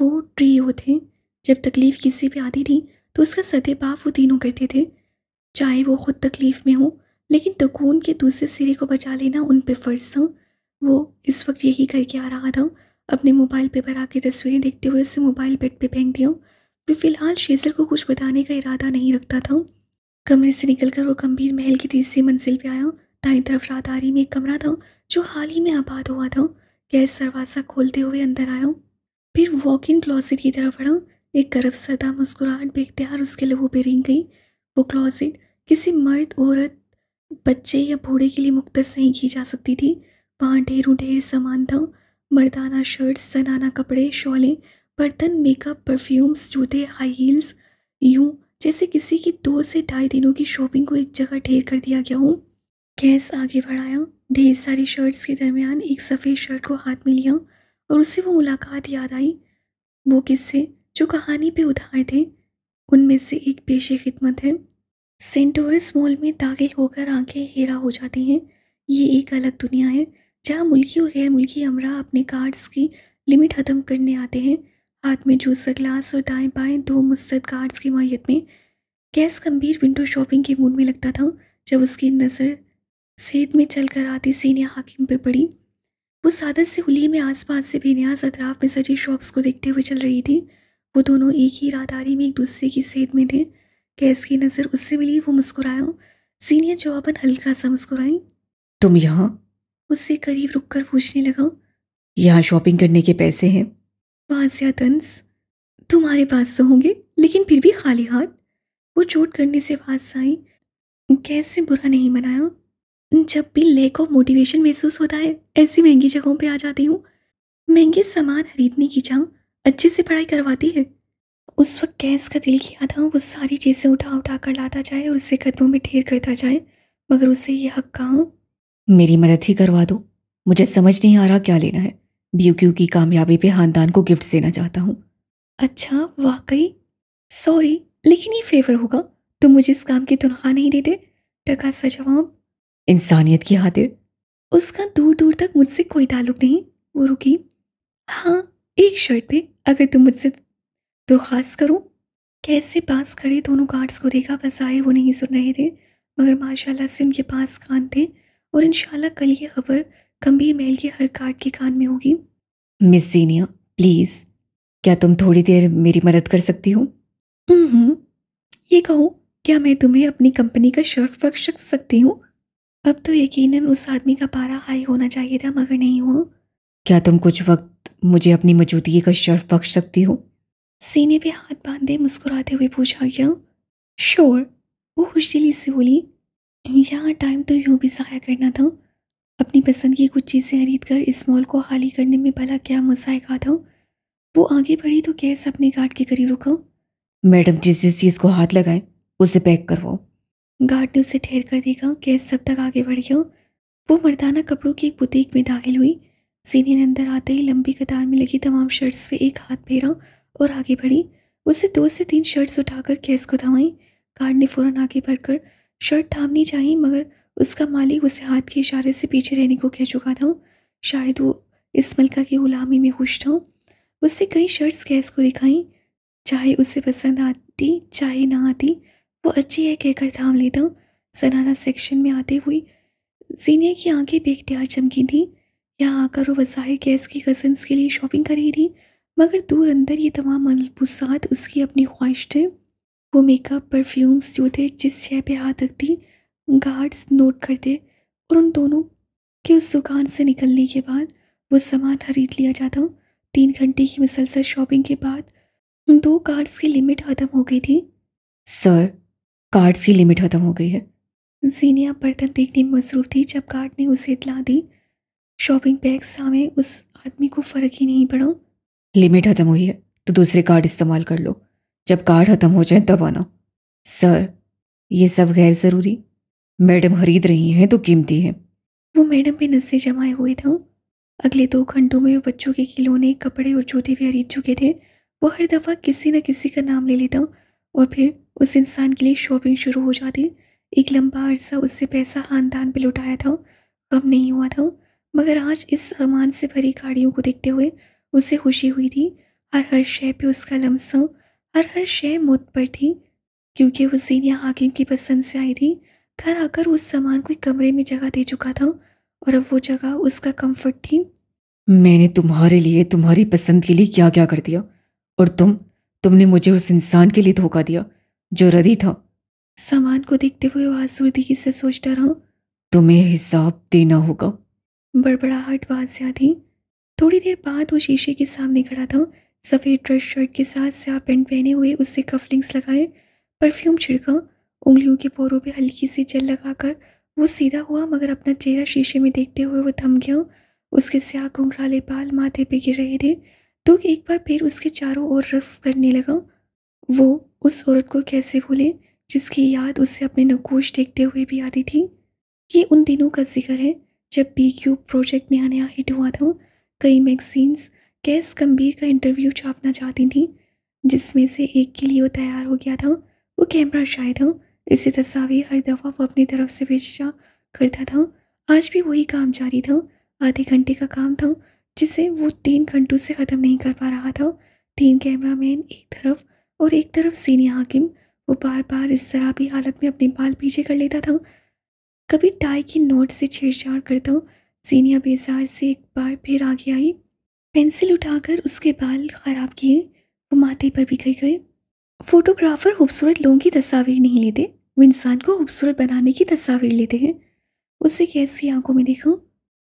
वो ट्रियो थे जब तकलीफ़ किसी पे आती थी तो उसका सदेपाव वो तीनों करते थे चाहे वो ख़ुद तकलीफ़ में हो लेकिन तकून के दूसरे सिरे को बचा लेना उन पर फ़र्ज था वो इस वक्त यही करके आ रहा था अपने मोबाइल पे भरा के तस्वीरें देखते हुए उसे मोबाइल बेड पे फेंक दिया वे फ़िलहाल शेजर को कुछ बताने का इरादा नहीं रखता था कमरे से निकलकर वो गंभीर महल की तीसरी मंजिल पे आया दाई तरफ रातारी में एक कमरा था जो हाल ही में आबाद हुआ था गैस दरवाज़ा खोलते हुए अंदर आया फिर वॉक इन क्लॉजिट की तरफ बढ़ा एक गर्व सदा मुस्कुराहट बेख्तियार उसके वो पे रिंग गई वो क्लॉजिट किसी मर्द औरत बच्चे या बूढ़े के लिए मुख्त नहीं की जा सकती थी वहाँ ढेरों ढेर सामान था मर्दाना शर्ट सनाना कपड़े शॉलें बर्तन मेकअप परफ्यूम्स जूते हाई हील्स यूँ जैसे किसी की दो से ढाई दिनों की शॉपिंग को एक जगह ढेर कर दिया गया हूँ गैस आगे बढ़ाया ढेर सारी शर्ट्स के दरमियान एक सफ़ेद शर्ट को हाथ में लिया और उसे वो मुलाकात याद आई वो किस्से जो कहानी पे उधार थे उनमें से एक पेशे खिदमत है सेंटोरस मॉल में दाखिल होकर आंखें हेरा हो जाती हैं ये एक अलग दुनिया है जहाँ मुल्की और गैर मुल्की अमरा अपने कार्ड्स की लिमिट ख़त्म करने आते हैं हाथ में जूस का ग्लास और दाएं बाएं दो मुस्त कार्ड्स की माहियत में गैस गंभीर विंडो शॉपिंग के मूड में लगता था जब उसकी नज़र सेहत में चल कर आती सीनिया हाकिम पे पड़ी उस आदत से हुली में आसपास से बेनियाज अतराफ में सजे शॉप्स को देखते हुए चल रही थी वो दोनों एक ही रादारी में एक दूसरे की सेहत में थे कैस की नज़र उससे मिली वो मुस्कुराया सीनियर जवाबन हल्का सा मुस्कुराई तुम यहाँ उससे करीब रुक कर पूछने लगा यहाँ शॉपिंग करने के पैसे हैं वाजिया तंस तुम्हारे पास तो होंगे लेकिन फिर भी खाली हाथ वो चोट करने से बाज आई कैसे बुरा नहीं मनाया जब भी लैक ऑफ मोटिवेशन महसूस होता है ऐसी महंगी जगहों पे आ जाती हूँ महंगे सामान खरीदने की चाह अच्छे से पढ़ाई करवाती है उस वक्त गैस का दिल किया था वो सारी चीज़ें उठा उठा कर लाता जाए और उसे कदमों में ढेर करता जाए मगर उसे ये हक कहा मेरी मदद ही करवा दो मुझे समझ नहीं आ रहा क्या लेना है बी की कामयाबी पे खानदान को गिफ्ट देना चाहता हूँ अच्छा वाकई सॉरी लेकिन ये फेवर होगा तुम मुझे इस काम की तनख्वाह नहीं देते टका सा जवाब इंसानियत की खातिर उसका दूर दूर तक मुझसे कोई ताल्लुक नहीं वो रुकी हाँ एक शर्ट पे अगर तुम मुझसे दरख्वास्त करो कैसे पास खड़े दोनों गार्ड्स को देखा बसाहिर वो नहीं सुन रहे थे मगर माशाल्लाह से उनके पास कान थे और इन कल ये खबर गंभीर महल के हर कार्ड के कान में होगी मिस जीनिया प्लीज़ क्या तुम थोड़ी देर मेरी मदद कर सकती हो ये कहूँ क्या मैं तुम्हें अपनी कंपनी का शर्फ बख्श सकती हूँ अब तो यकीनन उस आदमी का पारा हाई होना चाहिए था मगर नहीं हुआ क्या तुम कुछ वक्त मुझे अपनी मौजूदगी का शर्फ बख्श सकती हो सीने पे हाथ बांधे मुस्कुराते हुए पूछा गया श्योर वो खुश दिली से बोली यहाँ टाइम तो यूँ भी ज़ाया करना था अपनी पसंद की कुछ चीज़ें खरीद कर इस मॉल को खाली करने में भला क्या मजायका था वो आगे बढ़ी तो कैसे अपने गार्ड के करीब रुका मैडम जिस जिस चीज़ को हाथ लगाए उसे पैक करवाओ गार्ड ने उसे ठहर कर देखा गैस सब तक आगे बढ़ गया वो मर्दाना कपड़ों की एक बुटीक में दाखिल हुई सीनियर अंदर आते ही लंबी कतार में लगी तमाम शर्ट्स पे एक हाथ फेरा और आगे बढ़ी उसे दो से तीन शर्ट्स उठाकर गैस को थमाई गार्ड ने फ़ौरन आगे बढ़कर शर्ट थामनी चाहिए मगर उसका मालिक उसे हाथ के इशारे से पीछे रहने को कह चुका था शायद वो इस मलका की गुलामी में खुश था उससे कई शर्ट्स गैस को दिखाई चाहे उसे पसंद आती चाहे ना आती वो अच्छी है कहकर थाम लेता सनाना सेक्शन में आते हुए जीने की आंखें बेख्तियार चमकी थी यहाँ आकर वो बज़ाहिर गैस की कजन्स के लिए शॉपिंग कर रही थी मगर दूर अंदर ये तमाम मलबूसात उसकी अपनी ख्वाहिश थे वो मेकअप परफ्यूम्स जो थे जिस शय पे हाथ रखती गार्ड्स नोट करते और उन दोनों के उस दुकान से निकलने के बाद वो सामान खरीद लिया जाता तीन घंटे की मुसलसल शॉपिंग के बाद दो कार्ड्स की लिमिट ख़त्म हो गई थी सर कार्ड्स की लिमिट ख़त्म हो गई है जीनिया बर्तन देखने में मसरूफ थी जब कार्ड ने उसे इतला दी शॉपिंग बैग सामे उस आदमी को फ़र्क ही नहीं पड़ा लिमिट ख़त्म हुई है तो दूसरे कार्ड इस्तेमाल कर लो जब कार्ड ख़त्म हो जाए तब आना सर ये सब गैर ज़रूरी मैडम खरीद रही हैं तो कीमती हैं वो मैडम पे नस्से जमाए हुए थे अगले दो घंटों में वो बच्चों के खिलौने कपड़े और जूते भी खरीद चुके थे वो हर दफ़ा किसी न किसी का नाम ले लेता और फिर उस इंसान के लिए शॉपिंग शुरू हो जाती एक लंबा अरसा उससे पैसा खानदान पर लुटाया था कम नहीं हुआ था मगर आज इस सामान से भरी गाड़ियों को देखते हुए उसे खुशी हुई थी हर हर शय पे उसका लम्सा हर हर शय मुद पर थी क्योंकि वो जीनिया हाकिम की पसंद से आई थी घर आकर उस सामान को कमरे में जगह दे चुका था और अब वो जगह उसका कंफर्ट थी मैंने तुम्हारे लिए तुम्हारी पसंद के लिए क्या क्या कर दिया और तुम तुमने मुझे उस इंसान के लिए धोखा दिया जो रदी था सामान को देखते हुए वह से सोचता रहा तुम्हें हिसाब देना होगा बड़बड़ाहट वाज ज्यादा थोड़ी देर बाद वो शीशे के सामने खड़ा था सफ़ेद ड्रेस शर्ट के साथ स्या पेंट पहने हुए उससे कफलिंग्स लगाए परफ्यूम छिड़का उंगलियों के पोरों पे हल्की सी जल लगाकर वो सीधा हुआ मगर अपना चेहरा शीशे में देखते हुए वो थम गया उसके स्याह घुंघराले बाल माथे पे गिर रहे थे तो एक बार फिर उसके चारों ओर रस करने लगा वो उस औरत को कैसे भूले जिसकी याद उससे अपने नकोश देखते हुए भी आती थी ये उन दिनों का जिक्र है जब पी क्यू प्रोजेक्ट नया नया हिट हुआ था कई मैगजीन्स कैस गंभीर का इंटरव्यू छापना चाहती थी जिसमें से एक के लिए वो तैयार हो गया था वो कैमरा शायद था इसे तस्वीर हर दफ़ा वो अपनी तरफ से भेजा करता था आज भी वही काम जारी था आधे घंटे का काम था जिसे वो तीन घंटों से ख़त्म नहीं कर पा रहा था तीन कैमरामैन एक तरफ और एक तरफ सीनिया हाकिम वो बार बार इस शराबी हालत में अपने बाल पीछे कर लेता था कभी टाई की नोट से छेड़छाड़ करता हूँ सीनिया बेजार से एक बार फिर आगे आई पेंसिल उठाकर उसके बाल ख़राब किए वो माथे पर बिखर गए फोटोग्राफर खूबसूरत लोगों की तस्वीर नहीं लेते वो इंसान को खूबसूरत बनाने की तस्वीर लेते हैं उससे कैसी आंखों में देखा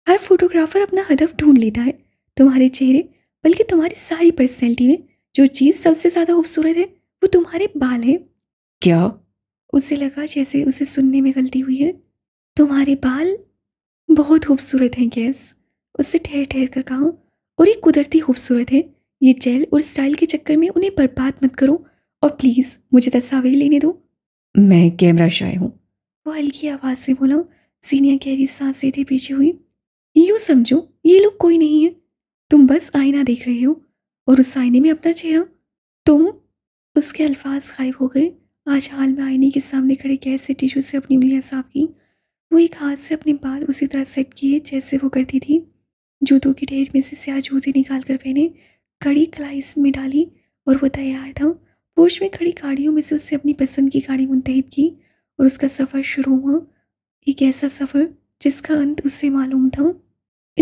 हर फोटोग्राफर अपना हदफ ढूंढ लेता है तुम्हारे चेहरे बल्कि तुम्हारी सारी पर्सनैलिटी में जो चीज़ सबसे ज़्यादा खूबसूरत है वो तुम्हारे बाल हैं क्या उसे लगा जैसे उसे सुनने में गलती हुई है तुम्हारे बाल बहुत खूबसूरत हैं गैस उससे ठहर ठहर कर कहा और ये कुदरती खूबसूरत है ये जेल और स्टाइल के चक्कर में उन्हें बर्बाद मत करो और प्लीज़ मुझे दस्तावेज लेने दो मैं कैमरा शाय हूँ वो हल्की आवाज़ से बोला सीनिया गहरी सांसें थे पीछे हुई यूं समझो ये लोग कोई नहीं है तुम बस आईना देख रहे हो और उस आईने में अपना चेहरा तुम उसके अल्फाज गायब हो गए आज हाल में आईने के सामने खड़े गैस से टिशू से अपनी उंगलियां साफ की वो एक हाथ से अपने बाल उसी तरह सेट किए जैसे वो करती थी जूतों के ढेर में से सिया जूते निकाल कर पहने कड़ी कलाई में डाली और वो तैयार था पोश में खड़ी गाड़ियों में से उससे अपनी पसंद की गाड़ी मुंतब की और उसका सफ़र शुरू हुआ एक ऐसा सफ़र जिसका अंत उससे मालूम था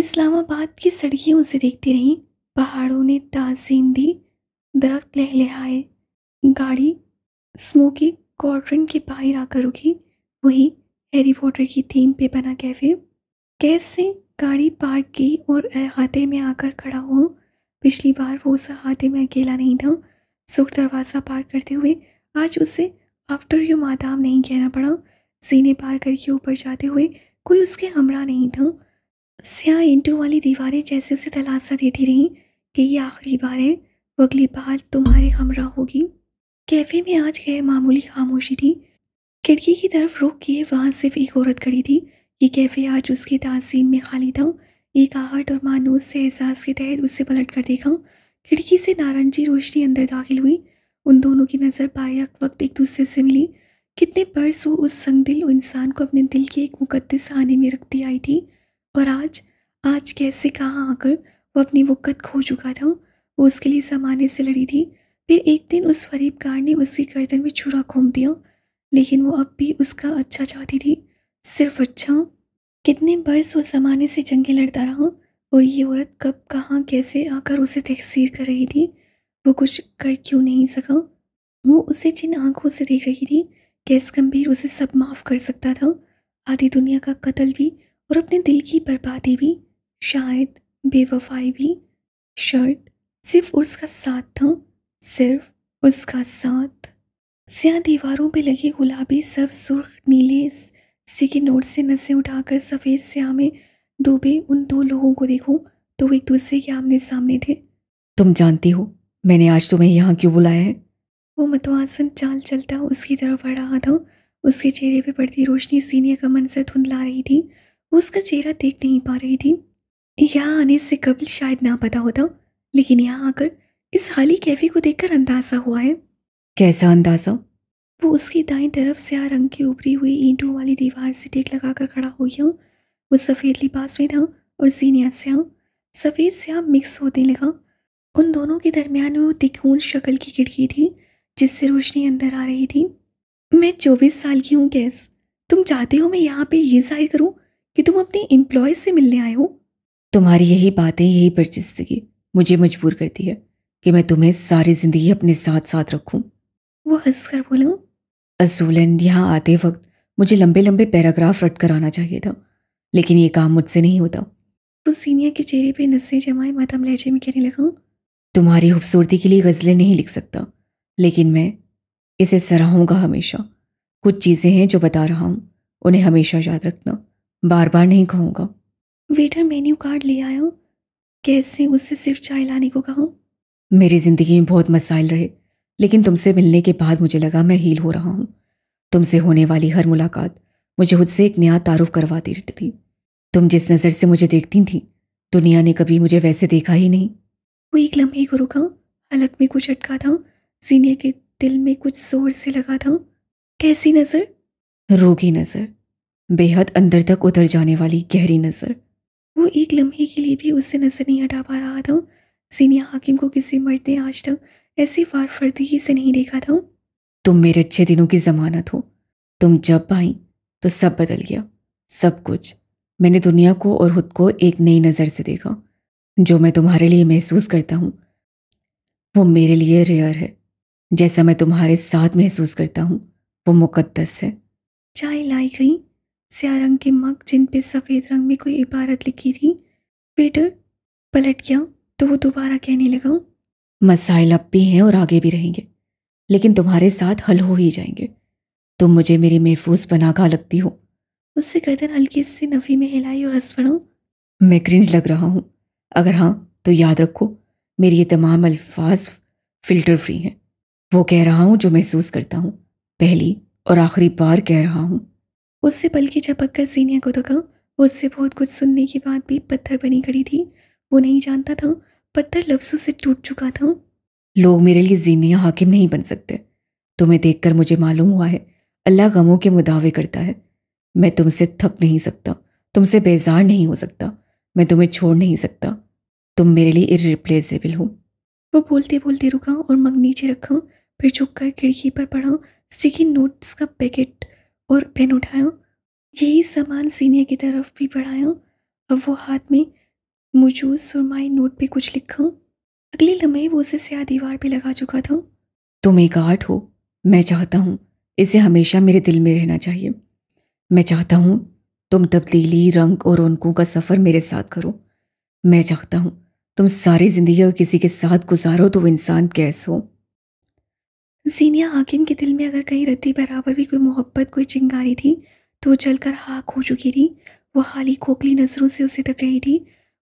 इस्लामाबाद की सड़कियाँ उसे देखती रहीं पहाड़ों ने ताजीम दी दरख्त लहलहाए गाड़ी स्मोकी कॉर्ड्रन के बाहर आकर रुकी वही हैरी पॉटर की थीम पे बना कैफ़े कैसे गाड़ी पार्क की और अहाते में आकर खड़ा हुआ पिछली बार वो उस अहाते में अकेला नहीं था सुख दरवाज़ा पार करते हुए आज उसे आफ्टर यू मादाम नहीं कहना पड़ा सीने पार करके ऊपर जाते हुए कोई उसके हमरा नहीं था स्या इंटू वाली दीवारें जैसे उसे तलाशा देती रहीं कि ये आखिरी बार है वो अगली बार तुम्हारे हमरा होगी कैफ़े में आज गैर मामूली खामोशी थी खिड़की की तरफ रुख किए वहाँ सिर्फ एक औरत खड़ी थी ये कैफ़े आज उसके तजीम में खाली था एक आहट और मानूस से एहसास के तहत उससे पलट कर देखा खिड़की से नारंगी रोशनी अंदर दाखिल हुई उन दोनों की नज़र पाया वक्त एक दूसरे से मिली कितने बर्स वो उस संग दिल इंसान को अपने दिल के एक मुकदस आने में रखती आई थी और आज आज कैसे कहाँ आकर वो अपनी वक़्त खो चुका था वो उसके लिए ज़माने से लड़ी थी फिर एक दिन उस फरीबकार ने उसकी गर्दन में छुरा घूम दिया लेकिन वो अब भी उसका अच्छा चाहती थी सिर्फ अच्छा कितने बरस वो ज़माने से जंगे लड़ता रहा और ये औरत कब कहाँ कैसे आकर उसे तकसीर कर रही थी वो कुछ कर क्यों नहीं सका वो उसे जिन आंखों से देख रही थी कैस गंभीर उसे सब माफ़ कर सकता था आधी दुनिया का कत्ल भी और अपने दिल की बर्बादी भी शायद बेवफाई भी शर्त सिर्फ उसका साथ था सिर्फ उसका साथ सिया दीवारों पे लगे गुलाबी सब सुर्ख नीले सी के नोट से नशे उठाकर सफ़ेद सिया में डूबे उन दो लोगों को देखो तो एक दूसरे के आमने सामने थे तुम जानती हो मैंने आज तुम्हें यहाँ क्यों बुलाया है वो मतवासन चाल चलता उसकी तरफ बढ़ रहा था उसके चेहरे पे पड़ती रोशनी सीनिया का मंजर धुंधला रही थी उसका चेहरा देख नहीं पा रही थी यहाँ आने से कबल शायद ना पता होता लेकिन यहाँ आकर इस खाली कैफे को देखकर अंदाजा हुआ है कैसा अंदाजा वो उसकी दाएं तरफ से आ रंग की उभरी हुई ईंटों वाली दीवार से टेक लगाकर खड़ा हो गया वो सफ़ेद लिबास में था और सीनिया स्याह सफ़ेद स्याह मिक्स होने लगा उन दोनों के दरमियान वो तिकून शक्ल की खिड़की थी जिससे रोशनी अंदर आ रही थी मैं चौबीस साल की हूँ कैस तुम चाहते हो मैं यहाँ पे ये जाहिर करूँ कि तुम अपने एम्प्लॉय से मिलने आए हो तुम्हारी यही बातें यही बर्जिस्तगी मुझे मजबूर करती है कि मैं तुम्हें सारी ज़िंदगी अपने साथ साथ रखूं। वो हंस कर बोला असूलन यहाँ आते वक्त मुझे लंबे लंबे पैराग्राफ रट कर आना चाहिए था लेकिन ये काम मुझसे नहीं होता वो सीनिया के चेहरे पे नस्से जमाए मातम लहजे में कहने लगा तुम्हारी खूबसूरती के लिए गज़लें नहीं लिख सकता लेकिन मैं इसे सराहूँगा हमेशा कुछ चीज़ें हैं जो बता रहा हूँ उन्हें हमेशा याद रखना बार बार नहीं कहूँगा वेटर मेन्यू कार्ड ले आया हूँ कैसे उससे सिर्फ चाय लाने को कहूँ मेरी ज़िंदगी में बहुत मसाइल रहे लेकिन तुमसे मिलने के बाद मुझे लगा मैं हील हो रहा हूँ तुमसे होने वाली हर मुलाकात मुझे खुद से एक नया तारुफ करवाती रहती थी तुम जिस नज़र से मुझे देखती थी दुनिया ने कभी मुझे वैसे देखा ही नहीं वो एक लम्हे को रुका हूँ हलक में कुछ अटका था सीने के दिल में कुछ जोर से लगा था कैसी नज़र रोगी नज़र बेहद अंदर तक उतर जाने वाली गहरी नज़र वो एक लम्हे के लिए भी उससे नज़र नहीं हटा पा रहा था सीनिया हाकिम को किसी मर्द ने आज तक ऐसी वार फर्दगी से नहीं देखा था तुम मेरे अच्छे दिनों की जमानत हो तुम जब आई तो सब बदल गया सब कुछ मैंने दुनिया को और खुद को एक नई नज़र से देखा जो मैं तुम्हारे लिए महसूस करता हूँ वो मेरे लिए रेयर है जैसा मैं तुम्हारे साथ महसूस करता हूँ वो मुकद्दस है चाय लाई गई स्या रंग के मग जिन पे सफ़ेद रंग में कोई इबारत लिखी थी वेटर पलट गया तो वो दोबारा कहने लगा मसाइल अब भी हैं और आगे भी रहेंगे लेकिन तुम्हारे साथ हल हो ही जाएंगे तुम मुझे मेरी महफूज बनागा लगती हो उससे गर्दन हल्के से नफ़ी में हिलाई और हसफड़ो मैं क्रिंज लग रहा हूँ अगर हाँ तो याद रखो मेरी ये तमाम अल्फाज फ़िल्टर फ्री हैं वो कह रहा हूँ जो महसूस करता हूँ पहली और आखिरी बार कह रहा हूँ उससे पल की झपक कर सीनिया को तो कहूँ उससे बहुत कुछ सुनने के बाद भी पत्थर बनी खड़ी थी वो नहीं जानता था पत्थर लफ्सों से टूट चुका था लोग मेरे लिए जीनिया हाकिम नहीं बन सकते तुम्हें देखकर मुझे मालूम हुआ है अल्लाह गमों के मुदावे करता है मैं तुमसे थक नहीं सकता तुमसे बेजार नहीं हो सकता मैं तुम्हें छोड़ नहीं सकता तुम मेरे लिए इरिप्लेसेबल हो वो बोलते बोलते रुका और मग नीचे रखा फिर झुक कर खिड़की पर पड़ा स्टिकी नोट्स का पैकेट और पेन उठाया यही सामान सीनियर की तरफ भी बढ़ाया अब वो हाथ में मौजूद सुरमाई नोट पे कुछ लिखा अगले लम्हे वो उसे स्या दीवार पे लगा चुका था तुम एक आर्ट हो मैं चाहता हूँ इसे हमेशा मेरे दिल में रहना चाहिए मैं चाहता हूँ तुम तब्दीली रंग और रौनकों का सफ़र मेरे साथ करो मैं चाहता हूँ तुम सारी ज़िंदगी और किसी के साथ गुजारो तो इंसान कैस हो जीनिया हाकिम के दिल में अगर कहीं रद्दी बराबर भी कोई मोहब्बत कोई चिंगारी थी तो जलकर हाक हो चुकी थी वह खाली खोखली नज़रों से उसे तक रही थी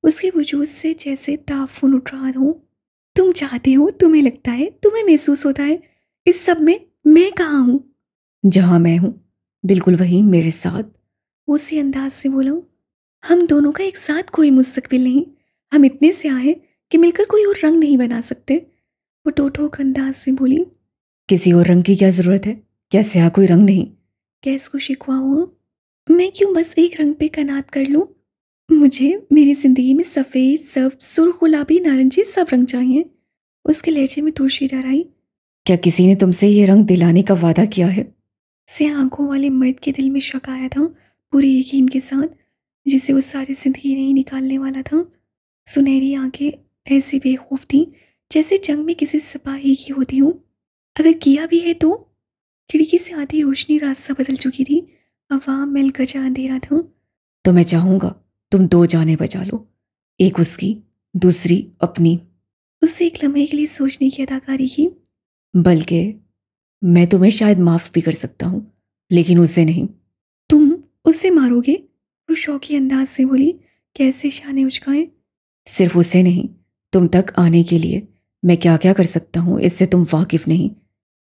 उसके वजूद से जैसे ताफुन उठ रहा हो तुम चाहते हो तुम्हें लगता है तुम्हें महसूस होता है इस सब में मैं कहाँ हूँ जहाँ मैं हूँ बिल्कुल वही मेरे साथ उसी अंदाज से बोला हम दोनों का एक साथ कोई मुस्तकबिल नहीं हम इतने से आए कि मिलकर कोई और रंग नहीं बना सकते वो टोटो अंदाज से बोली किसी और रंग की क्या जरूरत है क्या स्याह कोई रंग नहीं क्या इसको शिकवा हुआ मैं क्यों बस एक रंग पे कनात कर लूँ मुझे मेरी ज़िंदगी में सफ़ेद सब सुर गुलाबी नारंगी सब रंग चाहिए उसके लहजे में तुलसी डर आई क्या किसी ने तुमसे ये रंग दिलाने का वादा किया है से आंखों वाले मर्द के दिल में शक आया था पूरे यकीन के साथ जिसे वो सारी ज़िंदगी नहीं निकालने वाला था सुनहरी आंखें ऐसी बेखूफ थी जैसे जंग में किसी सिपाही की होती हूँ अगर किया भी है तो खिड़की से आधी रोशनी रास्ता बदल चुकी थी अब वहाँ मेल गजा अंधेरा था तो मैं चाहूँगा तुम दो जाने बचा लो एक उसकी दूसरी अपनी उससे एक लम्हे के लिए सोचने की अदाकारी की बल्कि मैं तुम्हें शायद माफ़ भी कर सकता हूँ लेकिन उसे नहीं तुम उसे मारोगे वो शौकी अंदाज से बोली कैसे शाने उचकाए सिर्फ उसे नहीं तुम तक आने के लिए मैं क्या क्या कर सकता हूँ इससे तुम वाकिफ नहीं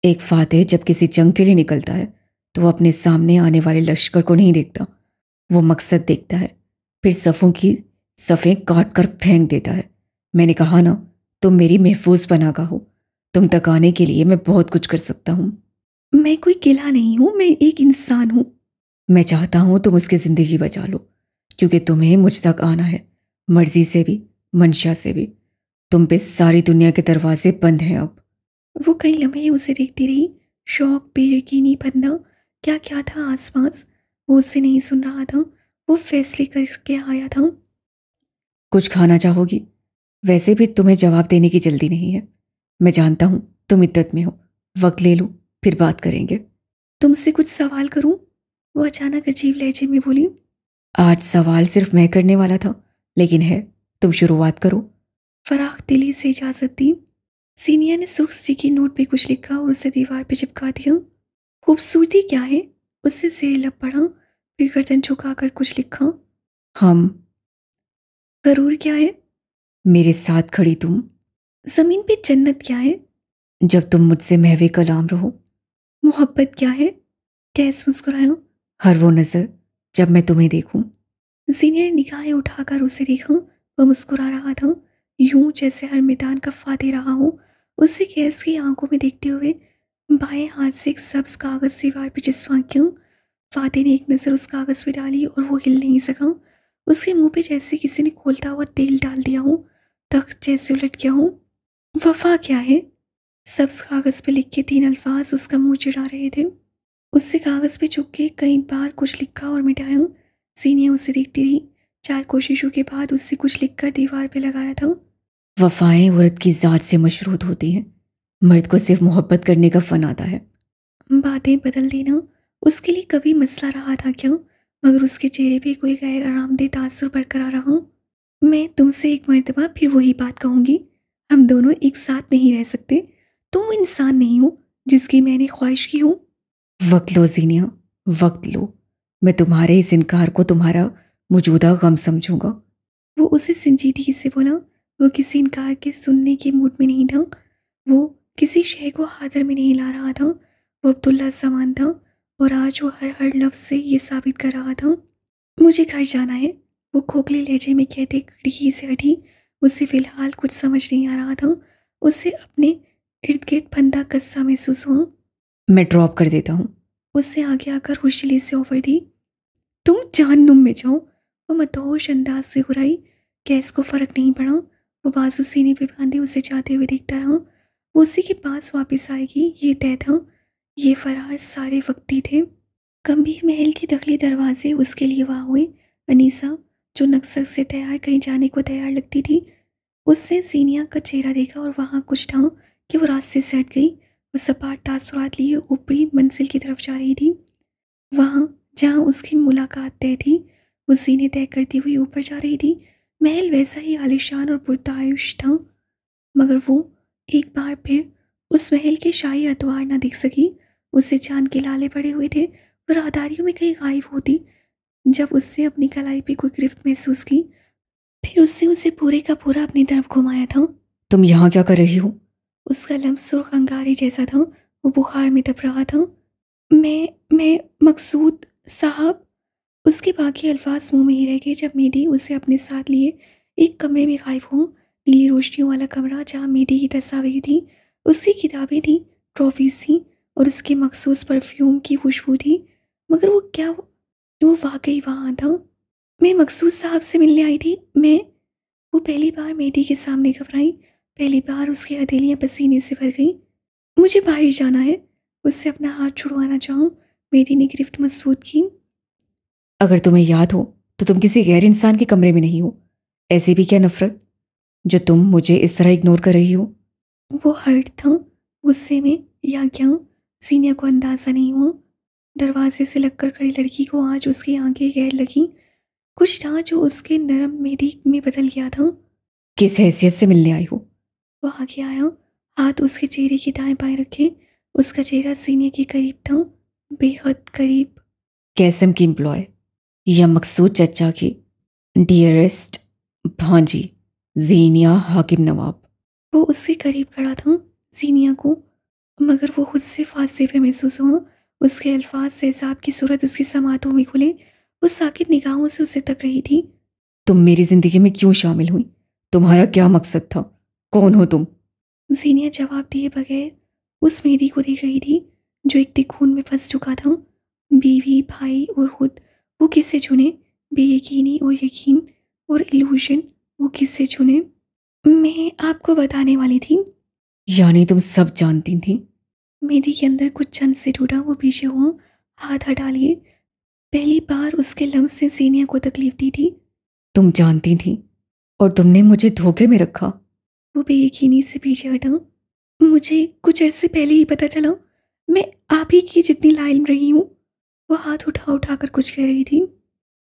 एक फातह जब किसी जंग के लिए निकलता है तो वो अपने सामने आने वाले लश्कर को नहीं देखता वो मकसद देखता है फिर सफ़ों की सफ़ें काट कर फेंक देता है मैंने कहा ना तुम मेरी महफूज बनागा हो तुम तक आने के लिए मैं बहुत कुछ कर सकता हूँ मैं कोई किला नहीं हूँ मैं एक इंसान हूँ मैं चाहता हूँ तुम उसकी ज़िंदगी बचा लो क्योंकि तुम्हें मुझ तक आना है मर्जी से भी मंशा से भी तुम पे सारी दुनिया के दरवाजे बंद हैं अब वो कई लम्हे उसे देखती रही शौक बेयकीनी बनना क्या क्या था आसपास वो उसे नहीं सुन रहा था वो फैसले करके आया था कुछ खाना चाहोगी वैसे भी तुम्हें जवाब देने की जल्दी नहीं है मैं जानता हूँ तुम इद्दत में हो वक्त ले लो फिर बात करेंगे तुमसे कुछ सवाल करूँ वो अचानक अजीब लहजे में बोली आज सवाल सिर्फ मैं करने वाला था लेकिन है तुम शुरुआत करो फराख दिली से इजाज़त दी सीनिया ने सुख की नोट पे कुछ लिखा और उसे दीवार पे चिपका दिया खूबसूरती क्या है उससे जेर लब पड़ा फिर गर्दन झुकाकर कुछ लिखा हम करूर क्या है मेरे साथ खड़ी तुम जमीन पे जन्नत क्या है जब तुम मुझसे महवे कलाम रहो मोहब्बत क्या है कैस मुस्कुराया हर वो नज़र जब मैं तुम्हें देखूं सीनियर ने निगाहें उठाकर उसे देखा वह मुस्कुरा रहा था यूं जैसे हर मैदान का फादे रहा हो उसे गैस की आंखों में देखते हुए बाएं हाथ से एक सब्ज कागज दीवार पे जिसवा क्यों फाते ने एक नज़र उस कागज़ पर डाली और वो हिल नहीं सका उसके मुंह पे जैसे किसी ने खोलता हुआ तेल डाल दिया हूँ तख्त जैसे उलट गया हूँ वफा क्या है सब्ज कागज़ पे लिख के तीन अल्फाज उसका मुंह चिड़ा रहे थे उससे कागज़ पे चुप के कई बार कुछ लिखा और मिटाया सीनिया उसे देखती रही चार कोशिशों के बाद उससे कुछ लिखकर दीवार पे लगाया था वफाएं औरत की ज़ात से मशरूत होती हैं मर्द को सिर्फ मोहब्बत करने का फ़न आता है बातें बदल देना उसके लिए कभी मसला रहा था क्या मगर उसके चेहरे पे कोई गैर आरामदेह तासुर बरकरार रहा मैं तुमसे एक मरतबा फिर वही बात कहूँगी हम दोनों एक साथ नहीं रह सकते तुम इंसान नहीं हो जिसकी मैंने ख्वाहिश की हूँ वक्त लो जीनिया वक्त लो मैं तुम्हारे इस इनकार को तुम्हारा मौजूदा गम समझूंगा वो उसे संजीदगी से बोला वो किसी इनकार के सुनने के मूड में नहीं था वो किसी शय को हादर में नहीं ला रहा था वो अब्दुल्ला समान था और आज वो हर हर लफ्ज़ से ये साबित कर रहा था मुझे घर जाना है वो खोखले लहजे में कहते खिड़की से हटी उसे फ़िलहाल कुछ समझ नहीं आ रहा था उसे अपने इर्द गिर्द फंदा कस्सा महसूस हुआ मैं ड्रॉप कर देता हूँ उससे आगे आकर हुशली से ऑफर दी तुम जहन्नुम में जाओ वो मतोश अंदाज से घुराई गैस को फ़र्क नहीं पड़ा वो बाजू सीने पे बांधे उसे जाते हुए देखता रहा वो उसी के पास वापस आएगी ये तय था ये फरार सारे वक्ती थे गंभीर महल के दखली दरवाजे उसके लिए वहाँ हुए अनीसा जो नक्सल से तैयार कहीं जाने को तैयार लगती थी उससे सीनिया का चेहरा देखा और वहाँ कुछ था कि वो रास्ते से हट गई वो सपाट तासुरात लिए ऊपरी मंजिल की तरफ जा रही थी वहाँ जहाँ उसकी मुलाकात तय थी वो सीने तय करती हुई ऊपर जा रही थी महल वैसा ही आलिशान और पुरतायुष था मगर वो एक बार फिर उस महल के शाही अतवार ना दिख सकी उससे जान के लाले पड़े हुए थे और राहदारियों में कहीं गायब होती जब उससे अपनी कलाई पे कोई गिरफ्त महसूस की फिर उससे उसे पूरे का पूरा अपनी तरफ घुमाया था तुम यहाँ क्या कर रही हो उसका लम्ब सुर्ख अंगारे जैसा था वो बुखार में तप रहा था मैं मैं मकसूद साहब उसके बाकी अल्फाज मुंह में ही रह गए जब मेडी उसे अपने साथ लिए एक कमरे में गायब हों नीली रोशनियों वाला कमरा जहाँ मेडी की तस्वीर थी उसकी किताबें थीं ट्रॉफीज थी और उसके मखसूस परफ्यूम की खुशबू थी मगर वो क्या वो वाकई वहाँ था मैं मखसूस साहब से मिलने आई थी मैं वो पहली बार मेडी के सामने घबराई पहली बार उसकी हथेलियाँ पसीने से भर गई मुझे बाहर जाना है उससे अपना हाथ छुड़वाना चाहूँ मेरी ने गिरफ्त मजबूत की अगर तुम्हें याद हो तो तुम किसी गैर इंसान के कमरे में नहीं हो ऐसी भी क्या नफरत जो तुम मुझे इस तरह इग्नोर कर रही हो वो हर्ट था गुस्से में या क्या सीनिया को अंदाज़ा नहीं हुआ दरवाजे से लगकर खड़ी लड़की को आज उसकी आंखें गैर लगी कुछ था जो उसके नरम मेदी में बदल गया था किस हैसियत से मिलने आई हो वो आगे आया हाथ उसके चेहरे की दाएं बाएं रखे उसका चेहरा सीनिया के करीब था बेहद करीब कैसम की एम्प्लॉय या मकसूद चचा की डियरेस्ट भांजी जीनिया हाकिम नवाब वो उसके करीब खड़ा था जीनिया को मगर वो खुद से फासे पे महसूस हों उसके अल्फाज से हिसाब की सूरत उसकी समातों में खुले वो साकित निगाहों से उसे तक रही थी तुम मेरी ज़िंदगी में क्यों शामिल हुई तुम्हारा क्या मकसद था कौन हो तुम जीनिया जवाब दिए बगैर उस मेहदी को देख रही थी जो एक तिकून में फंस चुका था बीवी भाई और खुद वो किससे चुने बेयकीनी और यकीन और इल्यूशन वो किससे चुने मैं आपको बताने वाली थी यानी तुम सब जानती थी मेहंदी के अंदर कुछ चंद से टूटा वो पीछे हुआ हाथ हटा लिए पहली बार उसके लम्ब से सीनिया को तकलीफ दी थी तुम जानती थी और तुमने मुझे धोखे में रखा वो बेयकीनी से पीछे हटा मुझे कुछ अरसे पहले ही पता चला मैं आप ही की जितनी लाइल रही हूँ वो हाथ उठा उठा कर कुछ कह रही थी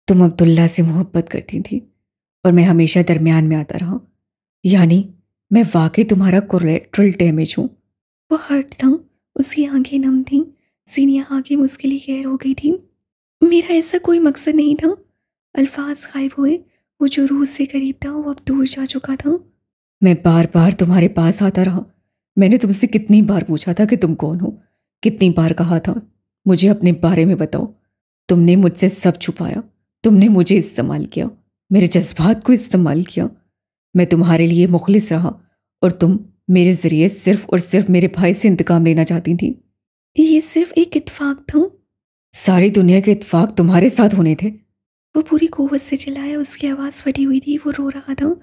तुम अब्दुल्ला से मोहब्बत करती थी और मैं हमेशा दरमियान में आता रहा यानी मैं वाकई तुम्हारा कोलेट्रल डैमेज हूँ वो हर्ट था उसकी आंखें नम थीं सीनिया आंखें मुश्किल गैर हो गई थी मेरा ऐसा कोई मकसद नहीं था अल्फाज गायब हुए वो जो रूह से करीब था वो अब दूर जा चुका था मैं बार बार तुम्हारे पास आता रहा मैंने तुमसे कितनी बार पूछा था कि तुम कौन हो कितनी बार कहा था मुझे अपने बारे में बताओ तुमने मुझसे सब छुपाया तुमने मुझे इस्तेमाल किया मेरे जज्बात को इस्तेमाल किया मैं तुम्हारे लिए मुखलिस रहा और तुम मेरे ज़रिए सिर्फ और सिर्फ मेरे भाई से इंतकाम लेना चाहती थी ये सिर्फ एक इतफाक था सारी दुनिया के इतफाक तुम्हारे साथ होने थे वो पूरी कोवत से चलाया उसकी आवाज़ फटी हुई थी वो रो रहा था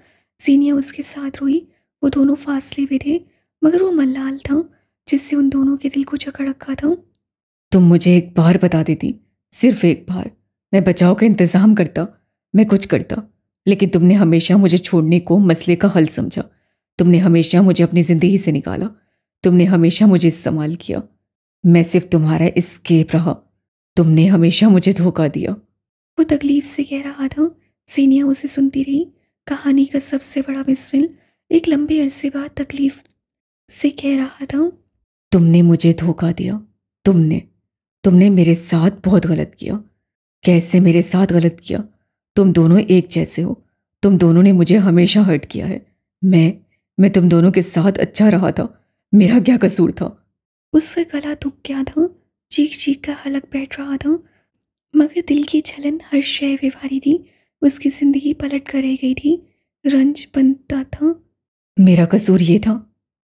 सीनिया उसके साथ रोई वो दोनों फासले हुए थे मगर वो मल्लाल था जिससे उन दोनों के दिल को जकड़ रखा था तुम मुझे एक बार बता देती सिर्फ एक बार मैं बचाव का इंतज़ाम करता मैं कुछ करता लेकिन तुमने हमेशा मुझे छोड़ने को मसले का हल समझा तुमने हमेशा मुझे अपनी ज़िंदगी से निकाला तुमने हमेशा मुझे इस्तेमाल किया मैं सिर्फ तुम्हारा इस्केप रहा तुमने हमेशा मुझे धोखा दिया वो तकलीफ से कह रहा था सीनिया उसे सुनती रही कहानी का सबसे बड़ा मिसविल एक लंबे अरसे बाद तकलीफ से कह रहा था तुमने मुझे धोखा दिया तुमने तुमने मेरे साथ बहुत गलत किया कैसे मेरे साथ गलत किया तुम दोनों एक जैसे हो तुम दोनों ने मुझे हमेशा हर्ट किया है मैं मैं तुम दोनों के साथ अच्छा रहा था मेरा क्या कसूर था उसका गला दुख गया था चीख चीख का हलक बैठ रहा था मगर दिल की छलन हर शय व्यवहारी थी उसकी जिंदगी पलट कर रह गई थी रंज बनता था मेरा कसूर ये था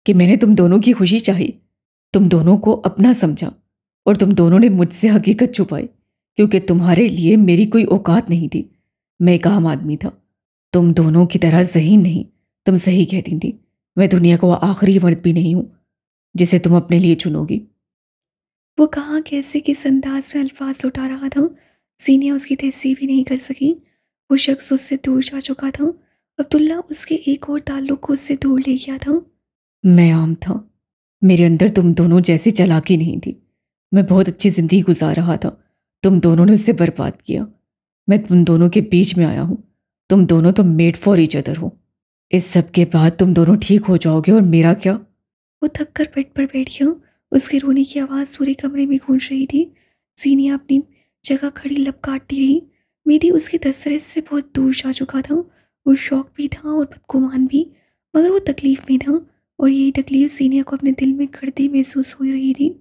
कि मैंने तुम दोनों की खुशी चाही तुम दोनों को अपना समझा और तुम दोनों ने मुझसे हकीकत छुपाई क्योंकि तुम्हारे लिए मेरी कोई औकात नहीं थी मैं एक आम आदमी था तुम दोनों की तरह जहीन नहीं तुम सही कहती थी मैं दुनिया का वह आखिरी मर्द भी नहीं हूं जिसे तुम अपने लिए चुनोगी वो कहाँ कैसे किस अंदाज में अल्फाज उठा रहा था सीनिया उसकी तहसीब भी नहीं कर सकी वो शख्स उससे दूर जा चुका था अब्दुल्ला उसके एक और ताल्लुक को उससे दूर ले गया था मैं आम था मेरे अंदर तुम दोनों जैसी चलाकी नहीं थी मैं बहुत अच्छी ज़िंदगी गुजार रहा था तुम दोनों ने उसे बर्बाद किया मैं तुम दोनों के बीच में आया हूँ तुम दोनों तो मेड फॉर इच अदर हो इस सब के बाद तुम दोनों ठीक हो जाओगे और मेरा क्या वो थक कर बेड पर बैठ गया उसके रोने की आवाज़ पूरे कमरे में गूंज रही थी सीनिया अपनी जगह खड़ी लपकाटती काटती रही मेरी उसके तसरत से बहुत दूर जा चुका था वो शौक भी था और बदगुमान भी मगर वो तकलीफ़ में था और यही तकलीफ़ सीनिया को अपने दिल में करती महसूस हो रही थी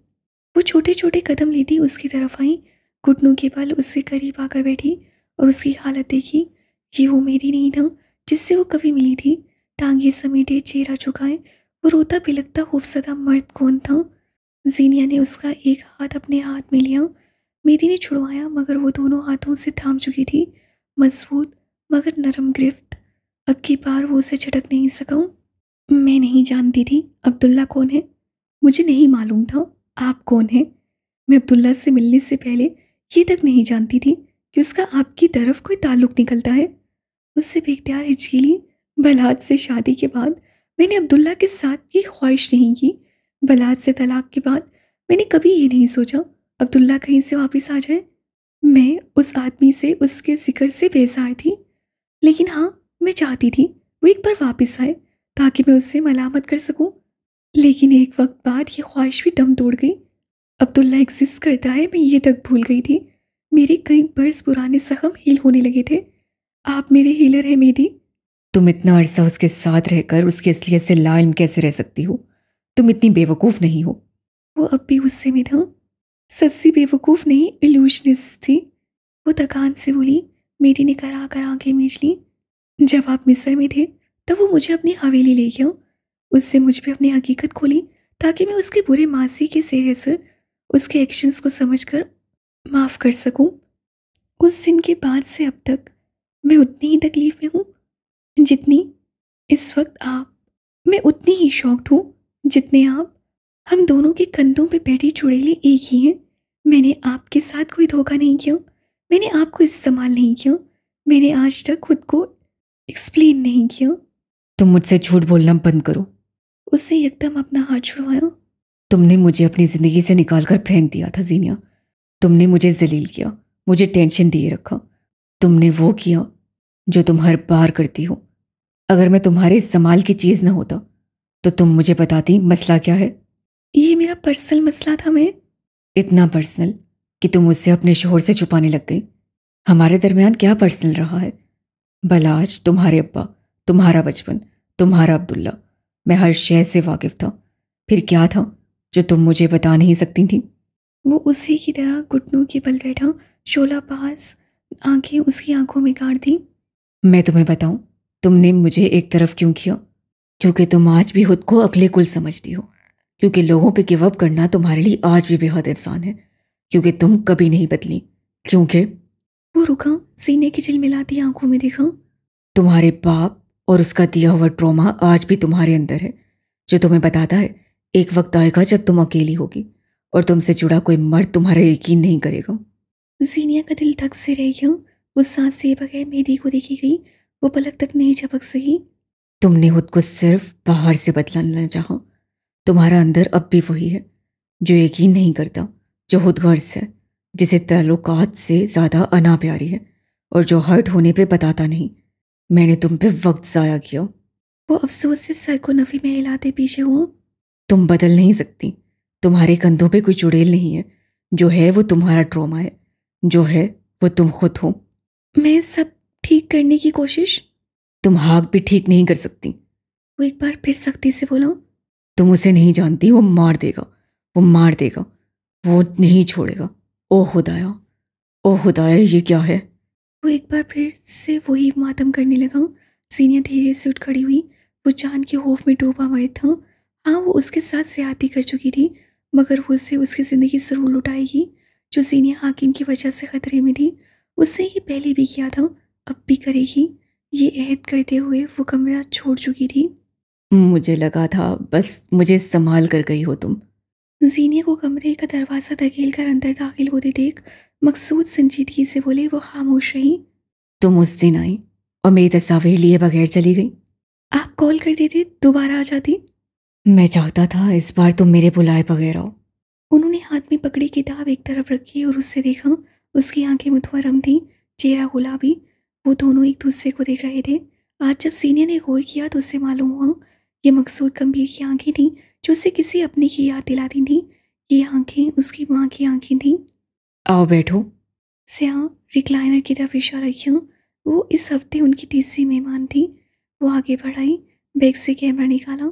वो छोटे छोटे कदम लेती उसकी तरफ आई घुटनों के बाल उसके करीब आकर बैठी और उसकी हालत देखी ये वो मेरी नहीं था जिससे वो कभी मिली थी टांगे समेटे चेहरा झुकाए वो रोता पिलकता खूबसदा मर्द कौन था जीनिया ने उसका एक हाथ अपने हाथ में लिया मेरी ने छुड़वाया मगर वो दोनों हाथों से थाम चुकी थी मजबूत मगर नरम गिरफ्त अब की बार वो उसे झटक नहीं सका मैं नहीं जानती थी अब्दुल्ला कौन है मुझे नहीं मालूम था आप कौन हैं मैं अब्दुल्ला से मिलने से पहले ये तक नहीं जानती थी कि उसका आपकी तरफ कोई ताल्लुक निकलता है उससे बेख्तियार हिचकीली बलाद से शादी के बाद मैंने अब्दुल्ला के साथ ये ख्वाहिश नहीं की बलाद से तलाक के बाद मैंने कभी ये नहीं सोचा अब्दुल्ला कहीं से वापस आ जाए मैं उस आदमी से उसके जिक्र से बेजार थी लेकिन हाँ मैं चाहती थी वो एक बार वापस आए ताकि मैं उससे मलामत कर सकूं लेकिन एक वक्त बाद ये ख्वाहिश भी दम तोड़ गई अब्दुल्ला एग्जिस्ट करता है मैं ये तक भूल गई थी मेरे कई बर्स पुराने सखम हील होने लगे थे आप मेरे हीलर हैं मेरी तुम इतना अरसा उसके साथ रहकर उसके असलियत से लाइम कैसे रह सकती हो तुम इतनी बेवकूफ़ नहीं हो वो अब भी गुस्से में था सस्सी बेवकूफ़ नहीं इल्यूशनिस्ट थी वो थकान से बोली मेरी ने करा कर आंखें मेज ली जब आप मिसर में थे तब वो मुझे अपनी हवेली ले गया उससे मुझ पर अपनी हकीकत खोली ताकि मैं उसके बुरे माजी के सिरे से उसके एक्शंस को समझकर माफ़ कर सकूं। उस दिन के बाद से अब तक मैं उतनी ही तकलीफ़ में हूँ जितनी इस वक्त आप मैं उतनी ही शॉक्ड हूँ जितने आप हम दोनों के कंधों पे बैठी चुड़ेले एक ही हैं मैंने आपके साथ कोई धोखा नहीं किया मैंने आपको इस्तेमाल नहीं किया मैंने आज तक खुद को एक्सप्लेन नहीं किया तुम मुझसे झूठ बोलना बंद करो उससे एकदम अपना हाथ छुड़वाया तुमने मुझे अपनी ज़िंदगी से निकाल कर फेंक दिया था जीनिया तुमने मुझे जलील किया मुझे टेंशन दिए रखा तुमने वो किया जो तुम हर बार करती हो अगर मैं तुम्हारे इस्तेमाल की चीज़ ना होता तो तुम मुझे बताती मसला क्या है ये मेरा पर्सनल मसला था मैं इतना पर्सनल कि तुम उसे अपने शोहर से छुपाने लग गई हमारे दरमियान क्या पर्सनल रहा है बलाज आज तुम्हारे अब्बा तुम्हारा बचपन तुम्हारा अब्दुल्ला मैं हर शय से वाकिफ था फिर क्या था जो तुम मुझे बता नहीं सकती थी वो उसी की तरह घुटनों के बल बैठा शोला पास आंखें उसकी आंखों में काट दी मैं तुम्हें बताऊं तुमने मुझे एक तरफ क्यों किया क्योंकि तुम आज भी खुद को अगले कुल समझती हो क्योंकि लोगों पे गिवअप करना तुम्हारे लिए आज भी बेहद आसान है क्योंकि तुम कभी नहीं बदली क्योंकि वो रुका सीने की झिलमिलाती मिलाती आंखों में देखा तुम्हारे बाप और उसका दिया हुआ ट्रोमा आज भी तुम्हारे अंदर है जो तुम्हें बताता है एक वक्त आएगा जब तुम अकेली होगी और तुमसे जुड़ा कोई मर्द तुम्हारा यकीन नहीं करेगा जीनिया का दिल धक से रह गया वो सांस से बगैर मेहदी को देखी गई वो पलक तक नहीं झपक सकी तुमने खुद को सिर्फ बाहर से बदलाना चाह तुम्हारा अंदर अब भी वही है जो यकीन नहीं करता जो खुद गर्ज है जिसे तलुकात से ज़्यादा अना प्यारी है और जो हर्ट होने पर बताता नहीं मैंने तुम पे वक्त ज़ाया किया वो अफसोस से सर को नफ़ी में हिलाते पीछे हूँ तुम बदल नहीं सकती तुम्हारे कंधों पे कोई चुड़ैल नहीं है जो है वो तुम्हारा ट्रोमा है जो है वो तुम खुद हो मैं सब ठीक करने की कोशिश तुम हाक भी ठीक नहीं कर सकती वो एक बार फिर सख्ती से बोला तुम उसे नहीं जानती वो मार देगा वो मार देगा वो नहीं छोड़ेगा ओ खुदाया ओ खुदाया ये क्या है वो एक बार फिर से वही मातम करने लगा सीनिया धीरे से उठ खड़ी हुई वो जान के होफ में डूबा मर था हाँ वो उसके साथ सियाती कर चुकी थी मगर वो उसे उसकी ज़िंदगी ज़रूर लुटाएगी जो सीनिया हाकिम की वजह से ख़तरे में थी उससे ये पहले भी किया था अब भी करेगी ये अहद करते हुए वो कमरा छोड़ चुकी थी मुझे लगा था बस मुझे संभाल कर गई हो तुम जीनिया को कमरे का दरवाज़ा धकेल कर अंदर दाखिल होते देख मकसूद संजीदगी से बोली वो खामोश रही तुम उस दिन आई और मेरी तस्वीर लिए बगैर चली गई आप कॉल कर देते दोबारा आ जाती मैं चाहता था इस बार तुम मेरे बुलाए बगैर आओ उन्होंने हाथ में पकड़ी किताब एक तरफ रखी और उससे देखा उसकी आंखें मुतवरम थी चेहरा गुलाबी वो दोनों एक दूसरे को देख रहे थे आज जब सीनियर ने गौर किया तो उसे मालूम हुआ ये मकसूद गंभीर की आंखें थी जो उसे किसी अपने की याद दिलाती थी ये आंखें उसकी माँ की आंखें थीं आओ बैठो स्याह रिक्लाइनर की तरफ इशारा किया वो इस हफ्ते उनकी तीसरी मेहमान थी वो आगे बढ़ाई बैग से कैमरा निकाला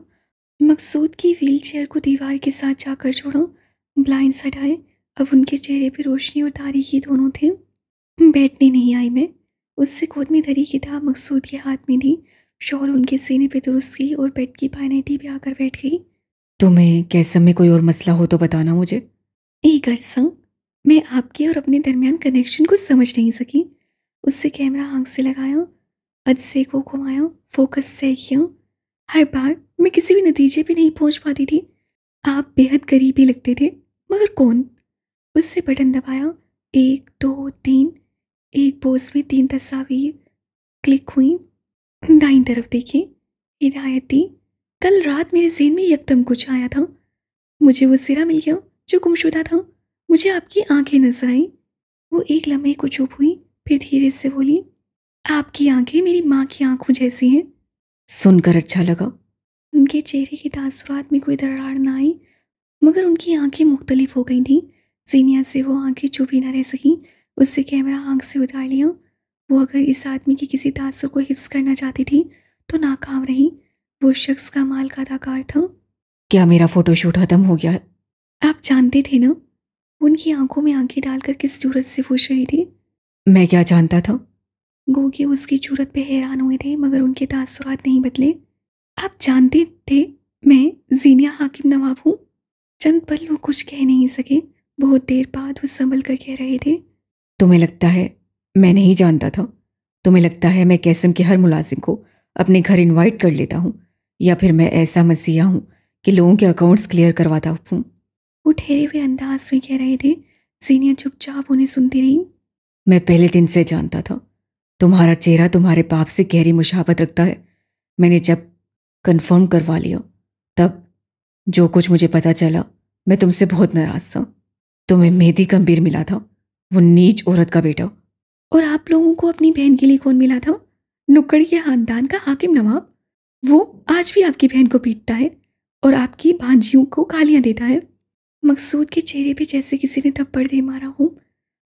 मकसूद की व्हीलचेयर को दीवार के साथ जाकर छोड़ा ब्लाइंड आए अब उनके चेहरे पर रोशनी और तारीखी दोनों थे बैठने नहीं आई मैं उससे खुद में धरी किताब मकसूद के हाथ में दी शॉल उनके सीने पे दुरुस्त की और बेड की पायनेटी भी आकर बैठ गई तुम्हें कैसे में कोई और मसला हो तो बताना मुझे एक अरसा मैं आपके और अपने दरमियान कनेक्शन को समझ नहीं सकी उससे कैमरा आंख से लगाया से को घुमाया फोकस से किया हर बार मैं किसी भी नतीजे पे नहीं पहुंच पाती थी आप बेहद गरीब ही लगते थे मगर कौन उससे बटन दबाया एक दो तीन एक पोज में तीन तस्वीर क्लिक हुई दाइन तरफ देखी हिदायत दी कल रात मेरे जहन में यकदम कुछ आया था मुझे वो सिरा मिल गया जो गुमशुदा था मुझे आपकी आंखें नजर आई वो एक लम्हे को चुप हुई फिर धीरे से बोली आपकी आंखें मेरी माँ की आंखों जैसी हैं सुनकर अच्छा लगा उनके चेहरे की तासुरात में कोई दरार ना आई मगर उनकी आंखें मुख्तलिफ हो गई थी जीनिया से वो आंखें चुप ही ना रह सकी उससे कैमरा आंख से उतार लिया वो अगर इस आदमी की किसी तासुर को हिफ्स करना चाहती थी तो नाकाम रही वो शख्स का माल का अदाकार था क्या मेरा फोटोशूट खत्म हो गया है आप जानते थे ना उनकी आंखों में आंखें डालकर किस जूरत से पूछ रही थी मैं क्या जानता था गोगी उसकी जूरत पे हैरान हुए थे मगर उनके तासुरात नहीं बदले आप जानते थे मैं जीनिया हाकिम नवाब हूँ चंद पल वो कुछ कह नहीं सके बहुत देर बाद वो संभल कर कह रहे थे तुम्हें लगता है मैं नहीं जानता था तुम्हें लगता है मैं कैसम के हर मुलाजिम को अपने घर इनवाइट कर लेता हूँ या फिर मैं ऐसा मसीहा हूँ कि लोगों के अकाउंट्स क्लियर करवाता हूँ वो ठहरे हुए अंदाज में कह रहे थे सीनियर चुपचाप उन्हें सुनती रही मैं पहले दिन से जानता था तुम्हारा चेहरा तुम्हारे बाप से गहरी मुशाबत रखता है मैंने जब कंफर्म करवा लिया तब जो कुछ मुझे पता चला मैं तुमसे बहुत नाराज था तुम्हें मेहदी गंभीर मिला था वो नीच औरत का बेटा और आप लोगों को अपनी बहन के लिए कौन मिला था नुक्कड़ के खानदान का हाकिम नवाब वो आज भी आपकी बहन को पीटता है और आपकी भांजियों को गालियाँ देता है मकसूद के चेहरे पे जैसे किसी ने थप्पड़ दे मारा हो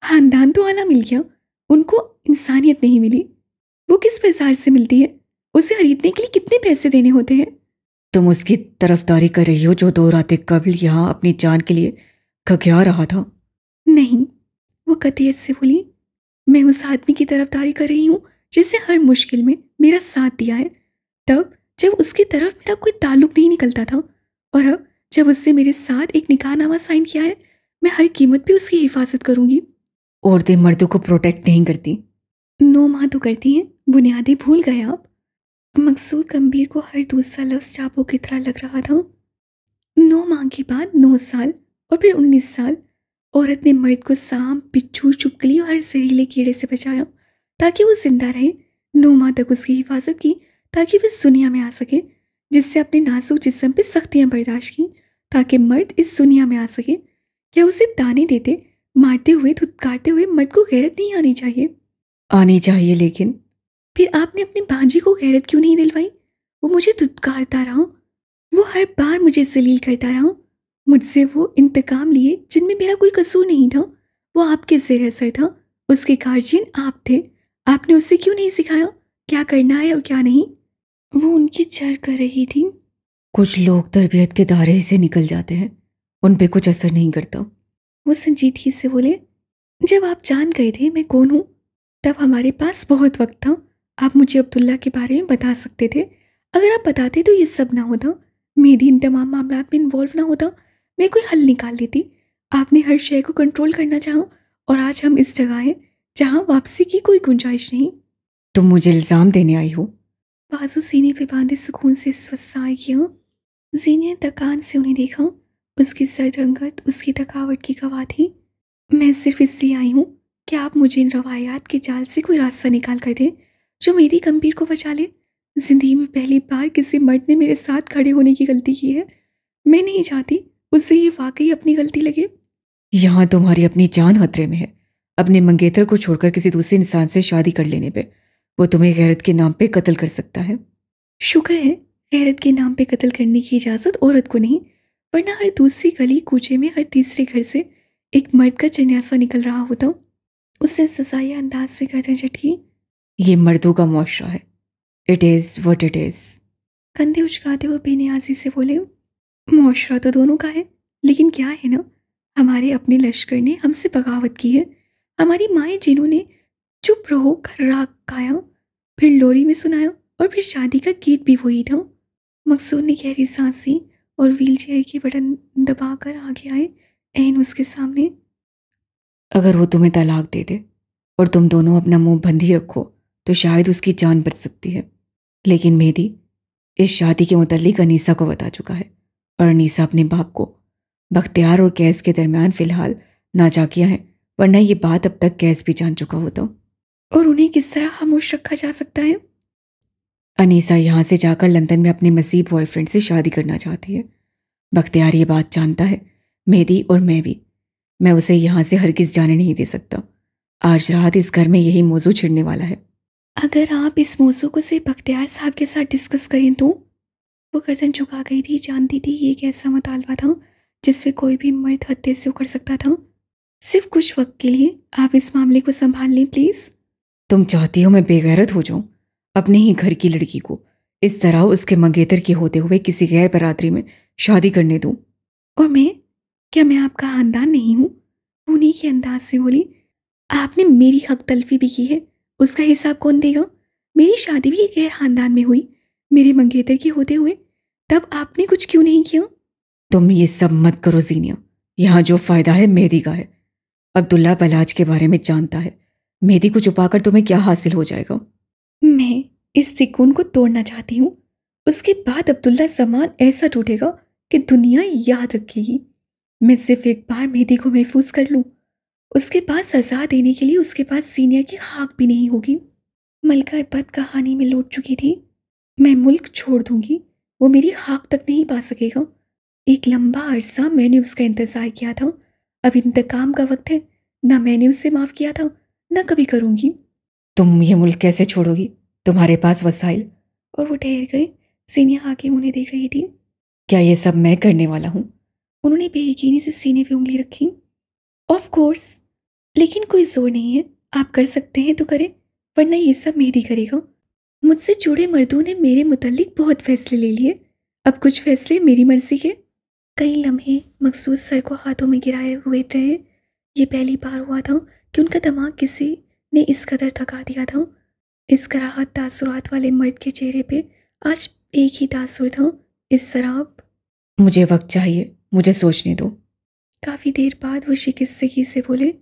खानदान हाँ, तो आला मिल गया उनको इंसानियत नहीं मिली वो किस बाजार से मिलती है उसे खरीदने के लिए कितने पैसे देने होते हैं तुम उसकी तरफदारी कर रही हो जो दो रातें कबल यहाँ अपनी जान के लिए खगया रहा था नहीं वो कतियत से बोली मैं उस आदमी की तरफदारी कर रही हूँ जिसे हर मुश्किल में मेरा साथ दिया है तब जब उसकी तरफ मेरा कोई ताल्लुक नहीं निकलता था और अब जब उससे मेरे साथ एक निकाहनामा साइन किया है मैं हर कीमत पे उसकी हिफाजत करूंगी औरतें मर्दों को प्रोटेक्ट नहीं करती नो माँ तो करती हैं बुनियादी भूल गए आप मकसूद गंभीर को हर दूसरा लफ्ज़ चापों की तरह लग रहा था नौ माह के बाद नौ साल और फिर उन्नीस साल औरत ने मर्द को सांप बिच्छू चुपकली और हर जहरीले कीड़े से बचाया ताकि वो जिंदा रहे नौ माह तक उसकी हिफाजत की ताकि वह दुनिया में आ सके जिससे अपने नाजुक जिसम पर सख्तियाँ बर्दाश्त की ताकि मर्द इस दुनिया में आ सके क्या उसे ताने देते मारते हुए धुतकारते हुए मर्द को गैरत नहीं आनी चाहिए आनी चाहिए लेकिन फिर आपने अपने भांजी को गैरत क्यों नहीं दिलवाई वो मुझे धुतकारता रहा वो हर बार मुझे जलील करता रहा मुझसे वो इंतकाम लिए जिनमें मेरा कोई कसूर नहीं था वो आपके जेर असर था उसके गार्जियन आप थे आपने उसे क्यों नहीं सिखाया क्या करना है और क्या नहीं वो उनकी चर कर रही थी कुछ लोग तरबियत के दायरे से निकल जाते हैं उन पे कुछ असर नहीं करता वो संजीदगी ही से बोले जब आप जान गए थे मैं कौन हूँ तब हमारे पास बहुत वक्त था आप मुझे अब्दुल्ला के बारे में बता सकते थे अगर आप बताते तो ये सब ना होता मेरी इन तमाम मामला में इन्वॉल्व ना होता मैं कोई हल निकाल लेती आपने हर शय को कंट्रोल करना चाहो और आज हम इस जगह हैं जहाँ वापसी की कोई गुंजाइश नहीं तुम मुझे इल्ज़ाम देने आई हो बाजू सीने पे बांधे सुकून से स्वस्थ आई हूँ जीने तकान से उन्हें देखा उसकी रंगत उसकी थकावट की गवाह थी मैं सिर्फ इसलिए आई हूँ कि आप मुझे इन रवायात के जाल से कोई रास्ता निकाल कर दें जो मेरी गंभीर को बचा ले जिंदगी में पहली बार किसी मर्द ने मेरे साथ खड़े होने की गलती की है मैं नहीं चाहती उससे ये वाकई अपनी गलती लगे यहाँ तुम्हारी अपनी जान खतरे में है अपने मंगेतर को छोड़कर किसी दूसरे इंसान से शादी कर लेने पे वो तुम्हें गैरत के नाम पे कत्ल कर सकता है शुक्र है गैरत के नाम पे कत्ल करने की इजाज़त औरत को नहीं वरना हर दूसरी गली कूचे में हर तीसरे घर से एक मर्द का चन्यासा निकल रहा होता उससे सजाया अंदाज से गर्दन झटकी ये मर्दों का मुआरा है it is what it is कंधे उचकाते हुए बेनियाजी से बोले मुआरा तो दोनों का है लेकिन क्या है ना हमारे अपने लश्कर ने हमसे बगावत की है हमारी माएँ जिन्होंने चुप रहो कर राग गाया फिर लोरी में सुनाया और फिर शादी का गीत भी वही था मकसूद ने गहरी सांसी ली और व्हीलचेयर के बटन दबाकर आगे आए एन उसके सामने अगर वो तुम्हें तलाक दे दे और तुम दोनों अपना मुंह बंद ही रखो तो शायद उसकी जान बच सकती है लेकिन मेहदी इस शादी के मुतलिक अनीसा को बता चुका है और अनीसा अपने बाप को बख्तियार और कैस के दरमियान फ़िलहाल किया है वरना ये बात अब तक कैस भी जान चुका होता और उन्हें किस तरह खामोश रखा जा सकता है अनीसा यहाँ से जाकर लंदन में अपने मसीह बॉयफ्रेंड से शादी करना चाहती है बख्तियार ये बात जानता है मेरी और मैं भी मैं उसे यहाँ से हर किस जाने नहीं दे सकता आज रात इस घर में यही मौजू छिड़ने वाला है अगर आप इस मौजू को सिर्फ बख्तियार साहब के साथ डिस्कस करें तो वो गर्दन झुका गई थी जानती थी ये एक ऐसा मुतालबा था जिससे कोई भी मर्द हत्या से उखड़ सकता था सिर्फ कुछ वक्त के लिए आप इस मामले को संभाल लें प्लीज़ तुम चाहती हो मैं बेगैरत हो जाऊँ अपने ही घर की लड़की को इस तरह उसके मंगेतर के होते हुए किसी गैर बरादरी में शादी करने दूं और मैं क्या मैं आपका खानदान नहीं हूँ उन्हीं के अंदाज से बोली आपने मेरी हक तलफी भी की है उसका हिसाब कौन देगा मेरी शादी भी एक गैर खानदान में हुई मेरे मंगेतर के होते हुए तब आपने कुछ क्यों नहीं किया तुम ये सब मत करो जीनिया यहाँ जो फायदा है मेहदी का है अब्दुल्ला बलाज के बारे में जानता है मेहदी को छुपाकर तुम्हें क्या हासिल हो जाएगा मैं इस सिकून को तोड़ना चाहती हूँ उसके बाद अब्दुल्ला जमान ऐसा टूटेगा कि दुनिया याद रखेगी मैं सिर्फ एक बार मेहदी को महफूज कर लूँ उसके पास सजा देने के लिए उसके पास सीनिया की खाक भी नहीं होगी मलका इबत कहानी में लौट चुकी थी मैं मुल्क छोड़ दूंगी वो मेरी खाक तक नहीं पा सकेगा एक लंबा अरसा मैंने उसका इंतज़ार किया था अब इंतकाम का वक्त है ना मैंने उससे माफ़ किया था ना कभी करूँगी तुम ये मुल्क कैसे छोड़ोगी तुम्हारे पास वसाइल और वो ठहर गए सीनिया आके उन्हें देख रही थी क्या ये सब मैं करने वाला हूँ उन्होंने बेयकीनी से सीने पे उंगली रखी ऑफ कोर्स लेकिन कोई जोर नहीं है आप कर सकते हैं तो करें वरना ये सब मेहदी करेगा मुझसे जुड़े मर्दों ने मेरे मुतलिक बहुत फैसले ले लिए अब कुछ फैसले मेरी मर्जी के कई लम्हे मखसूस सर को हाथों में गिराए हुए थे ये पहली बार हुआ था कि उनका दिमाग किसी ने इस कदर थका दिया था इस कराहत तासुरात वाले मर्द के चेहरे पे आज एक ही तासुर था इस शराब मुझे वक्त चाहिए मुझे सोचने दो काफ़ी देर बाद वो ही से बोले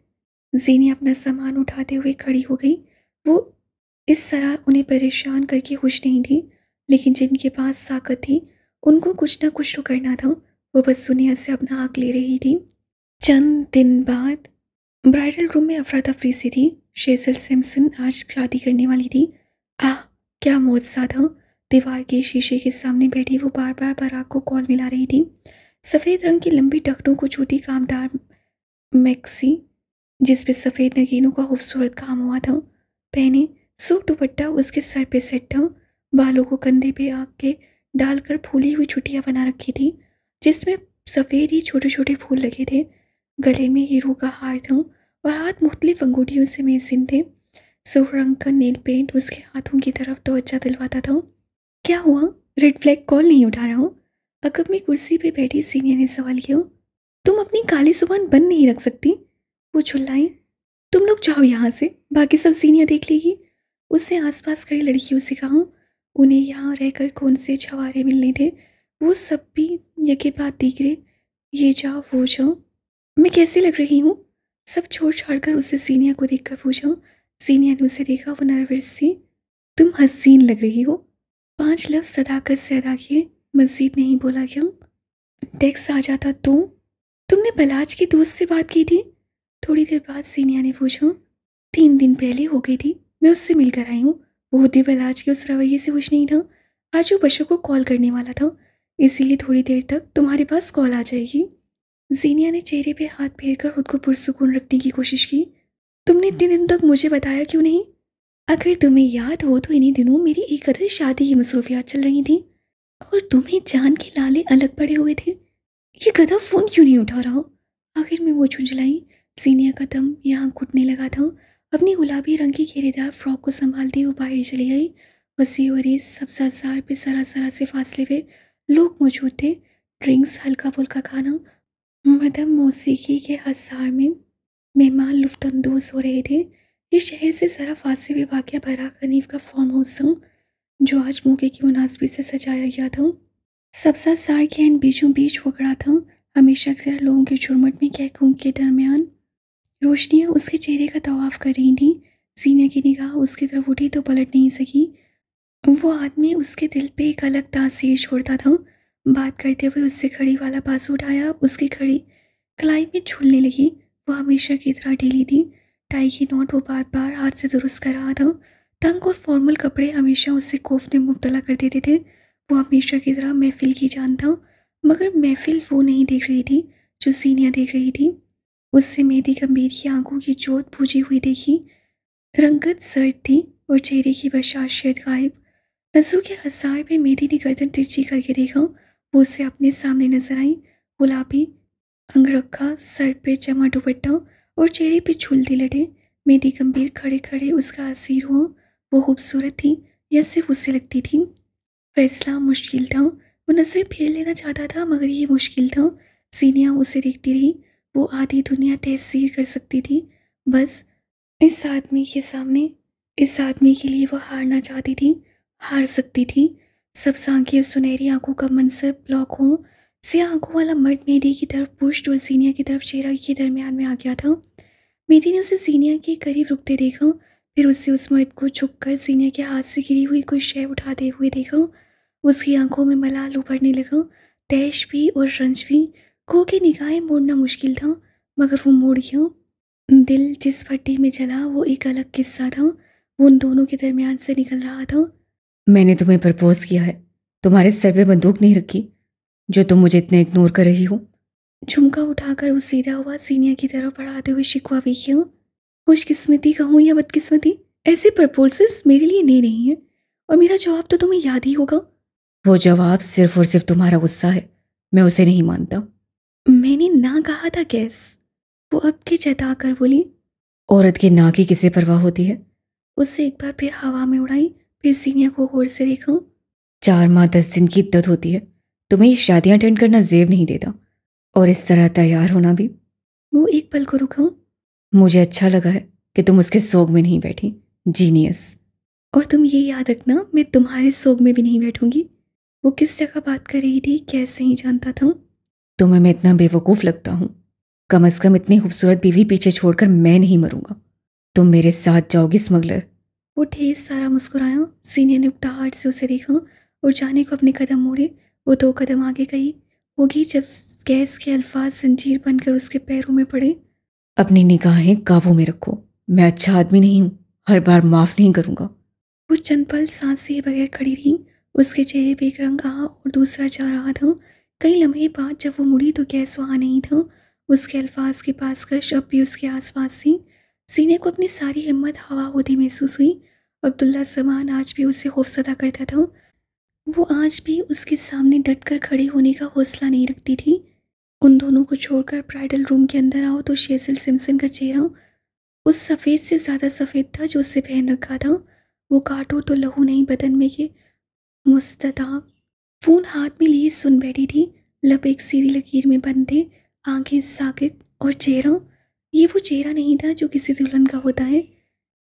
जीनी अपना सामान उठाते हुए खड़ी हो गई वो इस तरह उन्हें परेशान करके खुश नहीं थी लेकिन जिनके पास ताकत थी उनको कुछ ना कुछ तो करना था वो बस सुनिया से अपना हक ले रही थी चंद दिन बाद ब्राइडल रूम में अफरा तफरी सी थी शेजल सैमसन आज शादी करने वाली थी आह क्या मौजसा था दीवार के शीशे के सामने बैठी वो बार बार बराग को कॉल मिला रही थी सफ़ेद रंग की लंबी टखनों को छूती कामदार मैक्सी जिस पे सफ़ेद नगीनों का खूबसूरत काम हुआ था पहने सूट दुपट्टा उसके सर पे सेट था बालों को कंधे पे आग के डालकर फूली हुई छुट्टियाँ बना रखी थी जिसमें सफ़ेद ही छोटे छोटे फूल लगे थे गले में हीरो का हार था और हाथ मुख्तलिफ अंगूठियों से मेजिन थे सुर रंग का नेल पेंट उसके हाथों की तरफ तोज्जा दिलवाता था क्या हुआ रेड फ्लैग कॉल नहीं उठा रहा हूँ अकब में कुर्सी पे बैठी सीनियर ने सवाल किया तुम अपनी काली सुबह बंद नहीं रख सकती वो छुल्लाए तुम लोग जाओ यहाँ से बाकी सब सीनियर देख लेगी आस आसपास कई लड़कियों से कहा उन्हें यहाँ रहकर कौन से छवारे मिलने थे वो सब भी यके देख रहे ये जाओ वो जाओ मैं कैसे लग रही हूँ सब छोड़ छाड़ कर उसे सीनिया को देख कर पूछा सीनिया ने उसे देखा वो नर्वस सी तुम हसीन लग रही हो पांच लफ्ज सदाकत से अदा किए मजीद नहीं बोला क्यों टैक्स आ जाता तो तुमने बलाज के दोस्त से बात की थी थोड़ी देर बाद सीनिया ने पूछा तीन दिन पहले हो गई थी मैं उससे मिलकर आई हूँ वो दी बलाज के उस रवैये से खुश नहीं था आज वो बशो को कॉल करने वाला था इसीलिए थोड़ी देर तक तुम्हारे पास कॉल आ जाएगी जीनिया ने चेहरे पे हाथ फेर कर खुद को पुरसकून रखने की कोशिश की तुमने इतने दिन तक मुझे बताया क्यों नहीं अगर तुम्हें याद हो तो इन्हीं दिनों मेरी एक अदर शादी की मसरूफियात चल रही थी और तुम्हें जान के लाले अलग पड़े हुए थे ये गधा फ़ोन क्यों नहीं उठा रहा आखिर में वो झुंझलाई जीनिया का दम यहाँ घुटने लगा था अपनी गुलाबी रंग की घेरेदार फ्रॉक को संभालती वो बाहर चली गई वसी और इस सब पे सरा सरा से फासले पे लोग मौजूद थे ड्रिंक्स हल्का फुल्का खाना मदम मौसीकी के हजार में मेहमान लुफ्तानंदोज़ हो रहे थे इस शहर से ज़रा फांसी भी वाक़ भरा खनीफ का फॉर्म हाउस था जो आज मौके की मुनासबी से सजाया गया था सबसा सार के बीचों बीच पकड़ा था हमेशा अक्सर लोगों की चुरमट में कह कहकूं के दरमियान रोशनियाँ उसके चेहरे का तवाफ़ कर रही थी सीने की निगाह उसकी तरफ उठी तो पलट नहीं सकी वो आदमी उसके दिल पे एक अलग तासीर छोड़ता था बात करते हुए उससे खड़ी वाला बाजू उठाया उसकी खड़ी कलाई में झूलने लगी वो हमेशा की तरह ढीली थी टाई की नोट वो बार बार हाथ से दुरुस्त कर रहा था तंग और फॉर्मल कपड़े हमेशा उससे कोफ में मुबतला कर देते थे वो हमेशा की तरह महफिल की जान था मगर महफिल वो नहीं देख रही थी जो सीनिया देख रही थी उससे मेहदी गंभीर की आंखों की जोत पूजी हुई देखी रंगत सर्द थी और चेहरे की बशाशियत गायब नजरों के हसार में मेहदी ने गर्दन तिरछी करके देखा वो उसे अपने सामने नजर आई गुलाबी अंगरखा सर पे जमा दुपट्टा और चेहरे पे झूलती लटे मेरी गंभीर खड़े खड़े उसका असीर हुआ वो खूबसूरत थी यह सिर्फ उसे लगती थी फैसला मुश्किल था वो नजरें फेर लेना चाहता था मगर ये मुश्किल था सीनिया उसे देखती रही वो आधी दुनिया तहसीर कर सकती थी बस इस आदमी के सामने इस आदमी के लिए वो हारना चाहती थी हार सकती थी सब सांखी और सुनहरी आंखों का मंसर ब्लॉक हो सिया आंखों वाला मर्द मेहदी की तरफ पुष्ट और तो सीनिया की तरफ चेहरा के दरमियान में आ गया था मेहदी ने उसे सीनिया के करीब रुकते देखा फिर उससे उस मर्द को झुक कर सीनिया के हाथ से गिरी हुई कोई शय उठाते हुए देखा उसकी आंखों में मलाल उभरने लगा तैश भी और रंज भी को के निगाहें मोड़ना मुश्किल था मगर वो मोड़ गया दिल जिस भट्टी में जला वो एक अलग किस्सा था वो उन दोनों के दरमियान से निकल रहा था मैंने तुम्हें प्रपोज किया है तुम्हारे सर पे बंदूक नहीं रखी जो तुम मुझे इतने इग्नोर कर रही हो झुमका उठाकर वो सीधा हुआ सीनिया की तरफ बढ़ाते हुए शिकवा भी क्यों खुशकिस्मती कहूँ या बदकिस्मती ऐसे प्रपोजल्स मेरे लिए नए नहीं हैं और मेरा जवाब तो तुम्हें याद ही होगा वो जवाब सिर्फ और सिर्फ तुम्हारा गुस्सा है मैं उसे नहीं मानता मैंने ना कहा था कैस वो अब के चेता कर बोली औरत के ना की किसे परवाह होती है उससे एक बार फिर हवा में उड़ाई फिर सीनिया को गौर से देखा चार माह दस दिन की इद्दत होती है तुम्हें ये शादियाँ अटेंड करना जेब नहीं देता और इस तरह तैयार होना भी वो एक पल को रुका मुझे अच्छा लगा है कि तुम उसके सोग में नहीं बैठी जीनियस और तुम ये याद रखना मैं तुम्हारे सोग में भी नहीं बैठूंगी वो किस जगह बात कर रही थी कैसे ही जानता था तुम्हें मैं इतना बेवकूफ़ लगता हूँ कम अज़ कम इतनी खूबसूरत बीवी पीछे छोड़कर मैं नहीं मरूंगा तुम मेरे साथ जाओगी स्मगलर वो ढेर सारा मुस्कुराया सीनियर ने उकताहट से उसे देखा और जाने को अपने कदम मोड़े वो दो कदम आगे गई होगी जब गैस के अल्फाज जंजीर बनकर उसके पैरों में पड़े अपनी निगाहें काबू में रखो मैं अच्छा आदमी नहीं हूँ हर बार माफ़ नहीं करूँगा वो चंद पल सांस लिए बगैर खड़ी रही उसके चेहरे पे एक रंग आ और दूसरा जा रहा था कई लम्हे बाद जब वो मुड़ी तो गैस वहाँ नहीं था उसके अल्फाज के पास कश अब भी उसके आसपास थी सीने को अपनी सारी हिम्मत हवा होती महसूस हुई अब्दुल्ला जमान आज भी उसे खौफसदा करता था वो आज भी उसके सामने डट कर खड़े होने का हौसला नहीं रखती थी उन दोनों को छोड़कर ब्राइडल रूम के अंदर आओ तो शेसिल सिमसन का चेहरा उस सफ़ेद से ज़्यादा सफ़ेद था जो उससे पहन रखा था वो काटो तो लहू नहीं बदन में ये मुस्तदा फ़ोन हाथ में लिए सुन बैठी थी लब एक सीधी लकीर में बंद थे आंखें साकित और चेहरा ये वो चेहरा नहीं था जो किसी दुल्हन का होता है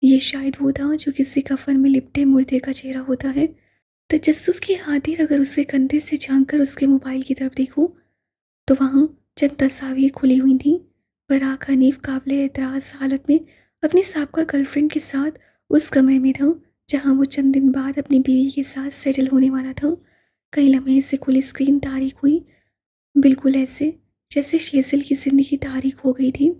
ये शायद वो था जो किसी कफन में लिपटे मुर्दे का चेहरा होता है तजस्स की हाथिर अगर उसके कंधे से झांक कर उसके मोबाइल की तरफ देखूँ तो वहाँ चंद तस्वीर खुली हुई थी बराक हनीफ काबिल एतराज़ हालत में अपनी सबका गर्लफ्रेंड के साथ उस कमरे में था जहाँ वो चंद दिन बाद अपनी बीवी के साथ सेटल होने वाला था कई लम्हे से खुली स्क्रीन तारीख हुई बिल्कुल ऐसे जैसे शेजल की ज़िंदगी तारीख हो गई थी